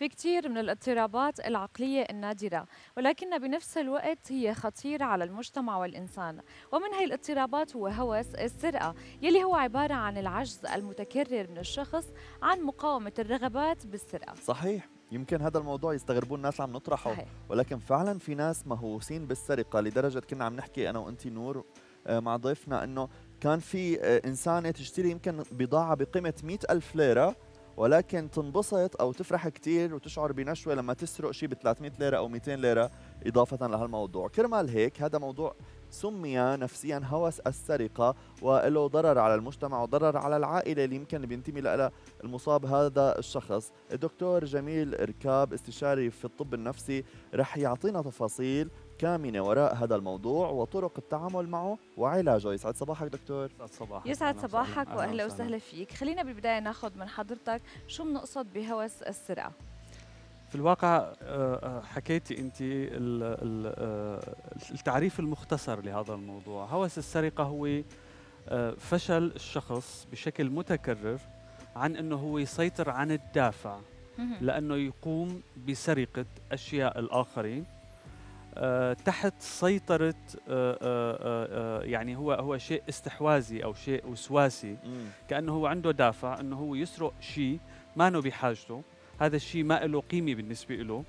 في كثير من الاضطرابات العقلية النادرة ولكن بنفس الوقت هي خطيرة على المجتمع والإنسان ومن هي الاضطرابات هو هوس السرقة يلي هو عبارة عن العجز المتكرر من الشخص عن مقاومة الرغبات بالسرقة صحيح يمكن هذا الموضوع يستغربوه الناس عم نطرحه صحيح. ولكن فعلا في ناس مهووسين بالسرقة لدرجة كنا عم نحكي أنا وأنت نور آه، مع ضيفنا أنه كان في آه، إنسانة تشتري يمكن بضاعة بقيمة 100 ألف ليرة ولكن تنبسط او تفرح كثير وتشعر بنشوه لما تسرق شيء ب 300 ليره او 200 ليره اضافه لهالموضوع كرمال هيك هذا موضوع سمي نفسيا هوس السرقة وله ضرر على المجتمع وضرر على العائلة اللي يمكن بينتمي لها المصاب هذا الشخص الدكتور جميل ركاب استشاري في الطب النفسي رح يعطينا تفاصيل كامنة وراء هذا الموضوع وطرق التعامل معه وعلاجه يسعد صباحك دكتور يسعد صباحك يسعد صباحك وأهلا وسهلا فيك خلينا بالبداية ناخذ من حضرتك شو بنقصد بهوس السرقة في الواقع آه، آه، حكيتي انت آه، التعريف المختصر لهذا الموضوع هوس السرقه هو فشل الشخص بشكل متكرر عن انه هو يسيطر عن الدافع لانه يقوم بسرقه اشياء الاخرين آه، تحت سيطرة آه، آه، يعني هو هو شيء استحواذي أو شيء وسواسي كأنه هو عنده دافع أنه هو يسرق شيء ما أنه بحاجته هذا الشيء ما له قيمة بالنسبة له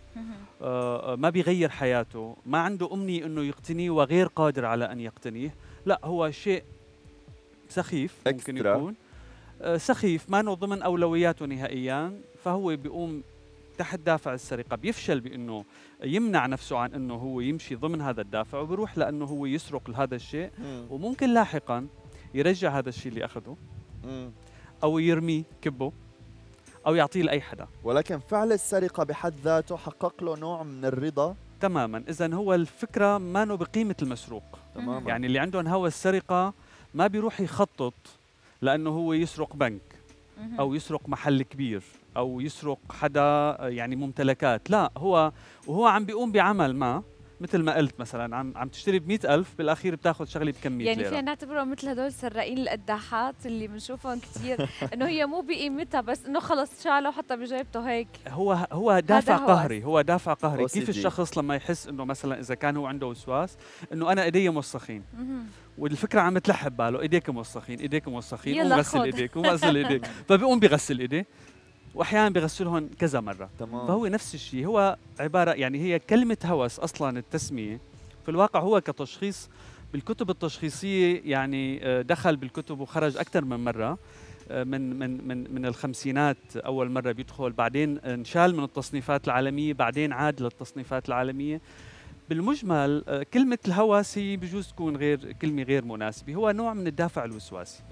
ما بيغير حياته ما عنده أمنية أنه يقتنيه وغير قادر على أن يقتنيه لا هو شيء سخيف ممكن يكون سخيف ما ضمن أولوياته نهائيا فهو بيقوم تحت دافع السرقه بيفشل بانه يمنع نفسه عن انه هو يمشي ضمن هذا الدافع وبروح لانه هو يسرق هذا الشيء م. وممكن لاحقا يرجع هذا الشيء اللي اخذه او يرميه كبه او يعطيه لاي حدا ولكن فعل السرقه بحد ذاته حقق له نوع من الرضا تماما اذا هو الفكره ما نو بقيمه المسروق تماما يعني اللي عندهم هوى السرقه ما بيروح يخطط لانه هو يسرق بنك او يسرق محل كبير او يسرق حدا يعني ممتلكات لا هو وهو عم بيقوم بعمل ما مثل ما قلت مثلا عم عم تشتري ب ألف بالاخير بتاخذ شغله بكميه 100 يعني فينا نعتبرهم مثل هدول سراقين القداحات اللي بنشوفهم كثير انه هي مو بقيمتها بس انه خلص شالها وحطها بجيبته هيك هو هو دافع هو. قهري هو دافع قهري كيف الشخص لما يحس انه مثلا اذا كان هو عنده وسواس انه انا ايدي موسخين والفكره عم تلح بباله ايديك موسخين ايديك موسخين وغسل ايديك وغسل ايديك فبيقوم بغسل ايديه واحيانا بغسلهم كذا مره تمام. فهو نفس الشيء هو عباره يعني هي كلمه هوس اصلا التسميه في الواقع هو كتشخيص بالكتب التشخيصيه يعني آه، دخل بالكتب وخرج اكثر من مره آه، من من من من الخمسينات اول مره بيدخل بعدين انشال من التصنيفات العالميه بعدين عاد للتصنيفات العالميه بالمجمل آه، كلمه الهوس هي بجوز تكون غير كلمه غير مناسبه هو نوع من الدافع الوسواسي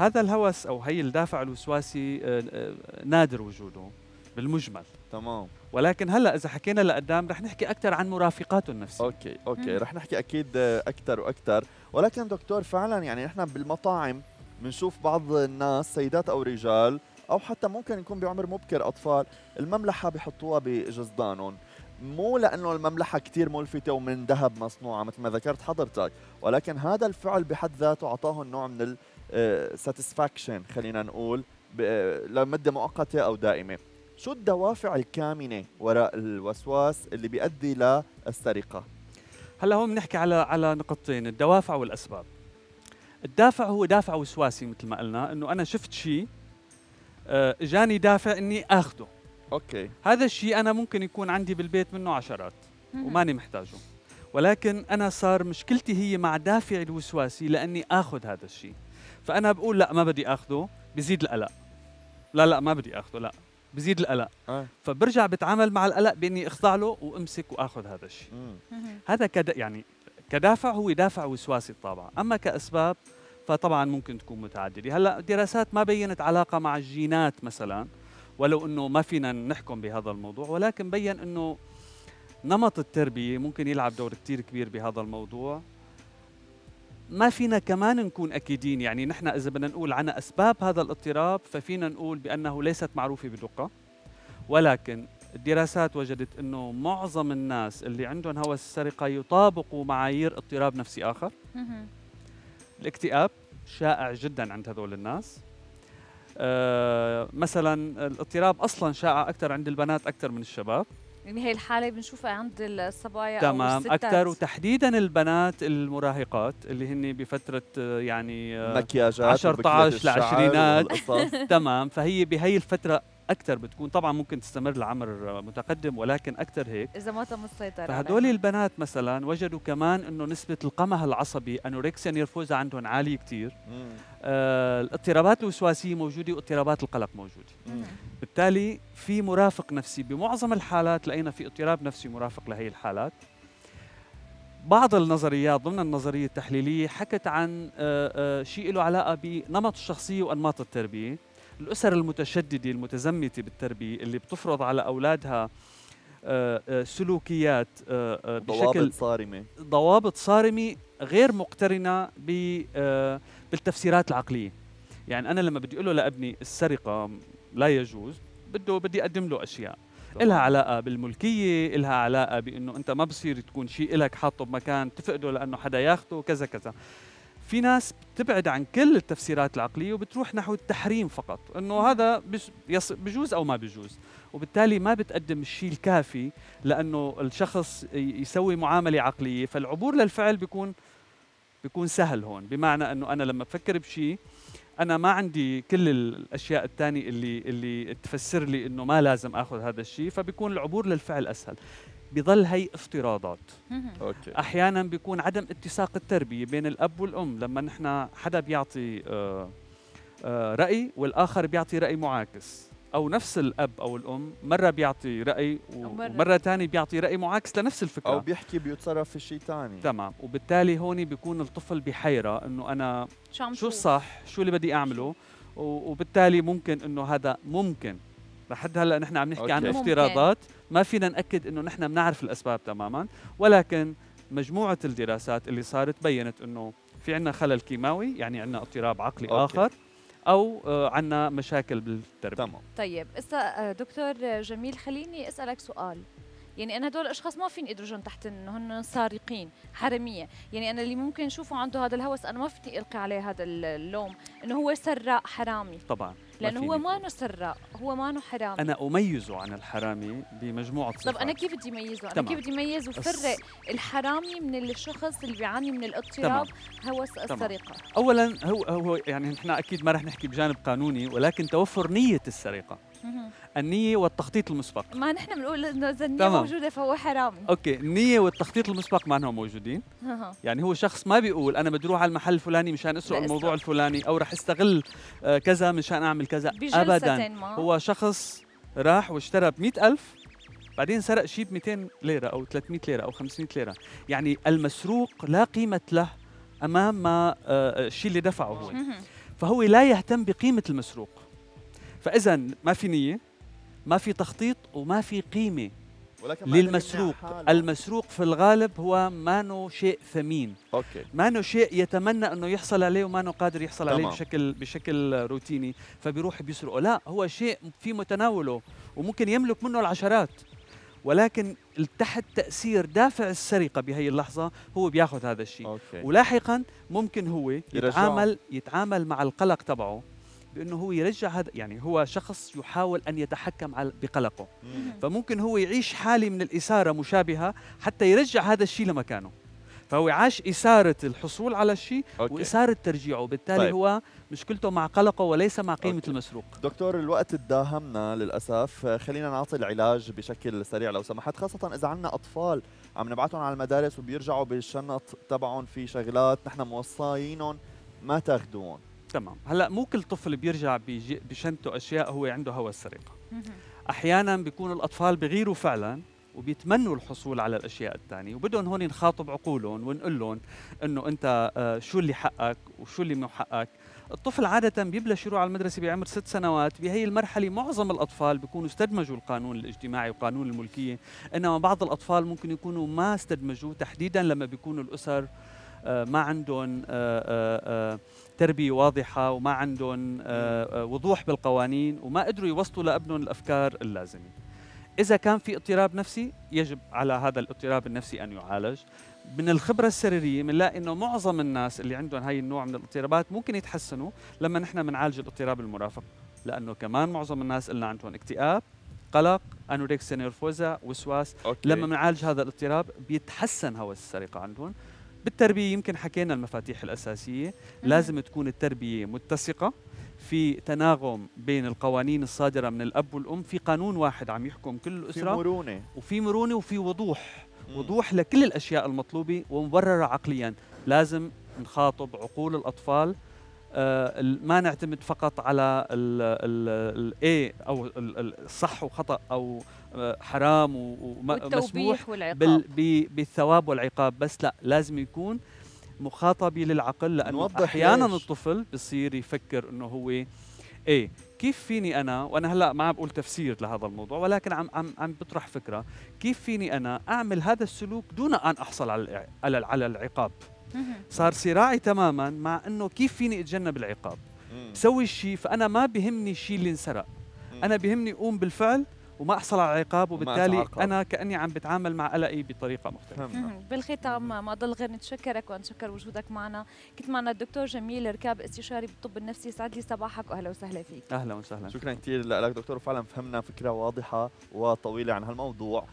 هذا الهوس او هي الدافع الوسواسي آه، آه، نادر وجوده بالمجمل تمام ولكن هلا اذا حكينا لقدام رح نحكي اكثر عن مرافقاته النفسيه اوكي اوكي رح نحكي اكيد آه، اكثر واكثر ولكن دكتور فعلا يعني نحن بالمطاعم بنشوف بعض الناس سيدات او رجال او حتى ممكن يكون بعمر مبكر اطفال المملحه بحطوها بجزدانهم مو لانه المملحه كثير ملفته ومن ذهب مصنوعه مثل ما ذكرت حضرتك ولكن هذا الفعل بحد ذاته اعطاهم نوع من ساتسفاكشن آه، خلينا نقول آه، لمده مؤقته او دائمه شو الدوافع الكامنه وراء الوسواس اللي بيؤدي للسرقه هلا هون بنحكي على على نقطتين الدوافع والاسباب الدافع هو دافع وسواسي مثل ما قلنا انه انا شفت شيء آه، جاني دافع اني اخذه اوكي هذا الشيء انا ممكن يكون عندي بالبيت منه عشرات وماني محتاجه ولكن انا صار مشكلتي هي مع دافعي الوسواسي لاني اخذ هذا الشيء فانا بقول لا ما بدي اخذه بزيد القلق لا لا ما بدي اخذه لا بزيد القلق آه. فبرجع بتعامل مع القلق باني اخضع له وامسك واخذ هذا الشيء هذا كد... يعني كدافع هو دافع وسواسي طبعا اما كاسباب فطبعا ممكن تكون متعدده هلا دراسات ما بينت علاقه مع الجينات مثلا ولو انه ما فينا نحكم بهذا الموضوع ولكن بين انه نمط التربيه ممكن يلعب دور كثير كبير بهذا الموضوع ما فينا كمان نكون اكيدين يعني نحن اذا بدنا نقول عن اسباب هذا الاضطراب ففينا نقول بانه ليست معروفه بدقه ولكن الدراسات وجدت انه معظم الناس اللي عندهم هوس السرقه يطابقوا معايير اضطراب نفسي اخر الاكتئاب شائع جدا عند هذول الناس آه مثلا الاضطراب اصلا شائع اكثر عند البنات اكثر من الشباب يعني هي الحالة بنشوفها عند الصبايا تمام أو الستات. أكثر وتحديدا البنات المراهقات اللي هن بفترة آه، يعني آه، مكياجات 10 12 العشرينات تمام فهي بهي الفترة اكثر بتكون طبعا ممكن تستمر لعمر متقدم ولكن اكثر هيك اذا ما تم السيطره فهدول البنات مثلا وجدوا كمان انه نسبه القمع العصبي انوركسيا نيرفوزا عندهم عاليه كثير آه الاضطرابات الوسواسيه موجوده واضطرابات القلق موجوده بالتالي في مرافق نفسي بمعظم الحالات لقينا في اضطراب نفسي مرافق لهي الحالات بعض النظريات ضمن النظريه التحليليه حكت عن آه، آه، شيء له علاقه بنمط الشخصيه وانماط التربيه الأسر المتشددة المتزمتة بالتربية اللي بتفرض على أولادها آه، آه، سلوكيات آه، بشكل ضوابط صارمة ضوابط صارمة غير مقترنة بالتفسيرات العقلية يعني أنا لما بدي أقول له لابني السرقة لا يجوز بده بدي أقدم له أشياء طبعا. إلها علاقة بالملكية إلها علاقة بأنه أنت ما بصير تكون شيء إلك حاطه بمكان تفقده لأنه حدا ياخده كذا كذا في ناس بتبعد عن كل التفسيرات العقليه وبتروح نحو التحريم فقط انه هذا بجوز او ما بجوز وبالتالي ما بتقدم الشيء الكافي لانه الشخص يسوي معامله عقليه فالعبور للفعل بيكون بيكون سهل هون بمعنى انه انا لما بفكر بشيء انا ما عندي كل الاشياء الثانيه اللي اللي تفسر لي انه ما لازم اخذ هذا الشيء فبيكون العبور للفعل اسهل بظل هي افتراضات أوكي. احيانا بيكون عدم اتساق التربيه بين الاب والام لما نحن حدا بيعطي آه، آه، راي والاخر بيعطي راي معاكس او نفس الاب او الام مره بيعطي راي ومره ثانيه بيعطي راي معاكس لنفس الفكره او بيحكي بيتصرف في شيء ثاني تمام وبالتالي هون بيكون الطفل بحيره انه انا شو, شو الصح شو اللي بدي اعمله وبالتالي ممكن انه هذا ممكن لحد هلا نحن عم نحكي أوكي. عن افتراضات ممكن. ما فينا ناكد انه نحن بنعرف الاسباب تماما ولكن مجموعه الدراسات اللي صارت بينت انه في عندنا خلل كيماوي يعني عندنا اضطراب عقلي أوكي. اخر او آه، عندنا مشاكل بالتربيه تمام طيب اسا آه، دكتور جميل خليني اسالك سؤال يعني انا هدول الاشخاص ما فيني ادرجهم تحت انه هن سارقين حراميه يعني انا اللي ممكن اشوفه عنده هذا الهوس انا ما فيني القي عليه هذا اللوم انه هو سراق حرامي طبعا لانه ما هو مانو سراق هو مانو حرامي انا اميزه عن الحرامي بمجموعه صفات طب انا كيف بدي اميزه انا كيف بدي اميز وفرق الحرامي من الشخص اللي بيعاني من الاضطراب هوس السرقه اولا هو هو يعني نحن اكيد ما رح نحكي بجانب قانوني ولكن توفر نيه السرقه النية والتخطيط المسبق ما نحن بنقول انه اذا النية تمام. موجودة فهو حرام اوكي النية والتخطيط المسبق ما هم موجودين يعني هو شخص ما بيقول انا بدي اروح على المحل الفلاني مشان اسرق الموضوع الفلاني او رح استغل آه، كذا مشان اعمل كذا ابدا ما. هو شخص راح واشترى ب ألف بعدين سرق شيء ب 200 ليرة أو 300 ليرة أو 500 ليرة يعني المسروق لا قيمة له أمام ما آه، الشيء اللي دفعه هو فهو لا يهتم بقيمة المسروق فاذا ما في نيه ما في تخطيط وما في قيمه للمسروق المسروق في الغالب هو مانو شيء ثمين اوكي مانو شيء يتمنى انه يحصل عليه ومانو قادر يحصل تمام. عليه بشكل بشكل روتيني فبيروح بيسرقه لا هو شيء في متناوله وممكن يملك منه العشرات ولكن تحت تاثير دافع السرقه بهي اللحظه هو بياخذ هذا الشيء أوكي. ولاحقا ممكن هو يتعامل يتعامل مع القلق تبعه بانه هو يرجع هذا يعني هو شخص يحاول ان يتحكم على بقلقه فممكن هو يعيش حاله من الاثاره مشابهه حتى يرجع هذا الشيء لمكانه فهو عاش إثارة الحصول على الشيء وإثارة ترجيعه بالتالي طيب. هو مشكلته مع قلقه وليس مع قيمة أوكي. المسروق دكتور الوقت تداهمنا للأسف خلينا نعطي العلاج بشكل سريع لو سمحت خاصة إذا عندنا أطفال عم نبعتهم على المدارس وبيرجعوا بالشنط تبعهم في شغلات نحن موصينهم ما تاخذوهم تمام هلا مو كل طفل بيرجع بشنته اشياء هو عنده هوى السرقه احيانا بيكون الاطفال بغيروا فعلا وبيتمنوا الحصول على الاشياء الثانيه وبدهم هون نخاطب عقولهم ونقول لهم انه انت آه، شو اللي حقك وشو اللي مو حقك الطفل عادة بيبلش يروح على المدرسة بعمر ست سنوات بهي المرحلة معظم الأطفال بيكونوا استدمجوا القانون الاجتماعي وقانون الملكية إنما بعض الأطفال ممكن يكونوا ما استدمجوا تحديدا لما بيكونوا الأسر آه، آه، ما عندهم آه، تربية واضحة وما عندهم وضوح بالقوانين وما قدروا يوصلوا لابنهم الأفكار اللازمة إذا كان في اضطراب نفسي يجب على هذا الاضطراب النفسي أن يعالج من الخبرة السريرية بنلاقي إنه معظم الناس اللي عندهم هاي النوع من الاضطرابات ممكن يتحسنوا لما نحن بنعالج الاضطراب المرافق لأنه كمان معظم الناس قلنا عندهم اكتئاب قلق انوركسيا نيرفوزا وسواس أوكي. لما بنعالج هذا الاضطراب بيتحسن هوس السرقه عندهم بالتربيه يمكن حكينا المفاتيح الاساسيه لازم تكون التربيه متسقه في تناغم بين القوانين الصادره من الاب والام في قانون واحد عم يحكم كل الاسره في مرونه وفي مرونه وفي وضوح وضوح لكل الاشياء المطلوبه ومبرره عقليا لازم نخاطب عقول الاطفال آه، ما نعتمد فقط على الاي او الصح وخطا او حرام ومسموح والعقاب. بالثواب والعقاب بس لا لازم يكون مخاطبه للعقل لانه احيانا ليش. الطفل بصير يفكر انه هو ايه كيف فيني انا وانا هلا ما عم بقول تفسير لهذا الموضوع ولكن عم عم عم بطرح فكره كيف فيني انا اعمل هذا السلوك دون ان احصل على على العقاب صار صراعي تماما مع انه كيف فيني اتجنب العقاب بسوي الشيء فانا ما بهمني الشيء اللي انسرق انا بهمني اقوم بالفعل وما احصل على عقاب وبالتالي عقاب. انا كاني عم بتعامل مع قلقي بطريقه مختلفه بالختام ما ضل غير نتشكرك ونتشكر وجودك معنا كنت معنا الدكتور جميل ركاب استشاري بالطب النفسي يسعد لي صباحك واهلا وسهلا فيك اهلا وسهلا شكرا كثير لك دكتور فعلا فهمنا فكره واضحه وطويله عن هالموضوع